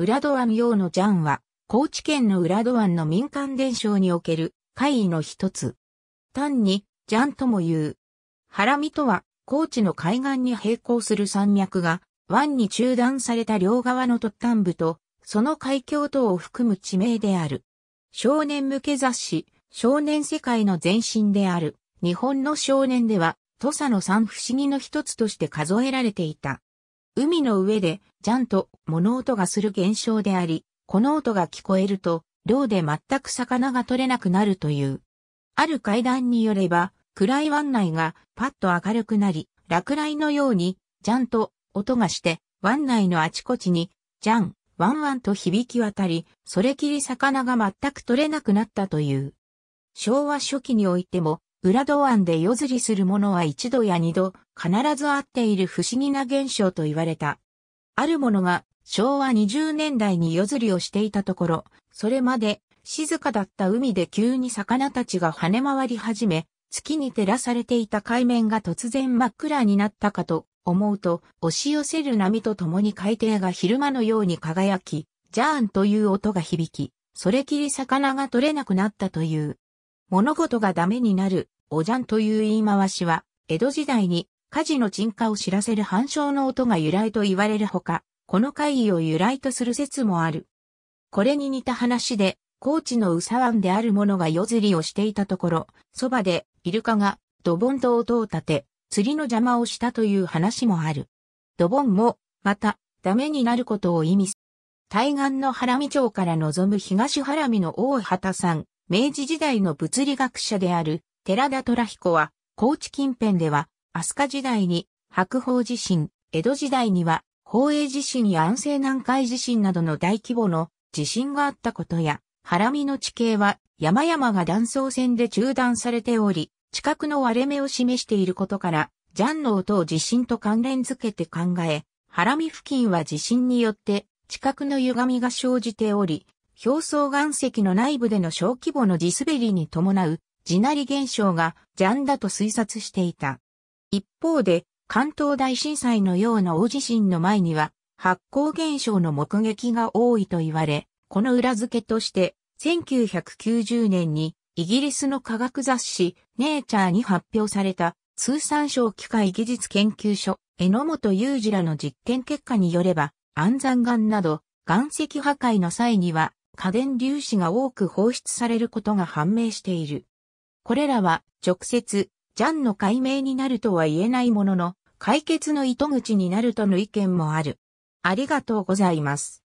浦戸湾用のジャンは、高知県の浦戸湾の民間伝承における会議の一つ。単に、ジャンとも言う。ハラミとは、高知の海岸に並行する山脈が、湾に中断された両側の突端部と、その海峡等を含む地名である。少年向け雑誌、少年世界の前身である、日本の少年では、土佐の三不思議の一つとして数えられていた。海の上で、ジャンと物音がする現象であり、この音が聞こえると、漁で全く魚が取れなくなるという。ある階段によれば、暗い湾内がパッと明るくなり、落雷のように、ジャンと音がして、湾内のあちこちに、ジャン、ワンワンと響き渡り、それきり魚が全く取れなくなったという。昭和初期においても、裏道案で夜釣りする者は一度や二度、必ず会っている不思議な現象と言われた。ある者が昭和20年代に夜釣りをしていたところ、それまで静かだった海で急に魚たちが跳ね回り始め、月に照らされていた海面が突然真っ暗になったかと思うと、押し寄せる波とともに海底が昼間のように輝き、ジャーンという音が響き、それきり魚が取れなくなったという。物事がダメになる、おじゃんという言い回しは、江戸時代に火事の沈下を知らせる反証の音が由来と言われるほか、この会議を由来とする説もある。これに似た話で、高知の宇佐湾である者が夜釣りをしていたところ、そばでイルカがドボンと音を立て、釣りの邪魔をしたという話もある。ドボンも、また、ダメになることを意味す。対岸の原見町から望む東原見の大畑さん、明治時代の物理学者である寺田虎彦は、高知近辺では、飛鳥時代に白鳳地震、江戸時代には、宝永地震や安政南海地震などの大規模の地震があったことや、ハラミの地形は山々が断層線で中断されており、地殻の割れ目を示していることから、ジャンの音を地震と関連づけて考え、ハラミ付近は地震によって地殻の歪みが生じており、表層岩石の内部での小規模の地滑りに伴う地鳴り現象が邪ンだと推察していた。一方で、関東大震災のような大地震の前には、発光現象の目撃が多いと言われ、この裏付けとして、1990年にイギリスの科学雑誌ネイチャーに発表された通産省機械技術研究所榎本雄二らの実験結果によれば、安山岩など岩石破壊の際には家電粒子が多く放出されることが判明している。これらは直接、ジャンの解明になるとは言えないものの、解決の糸口になるとの意見もある。ありがとうございます。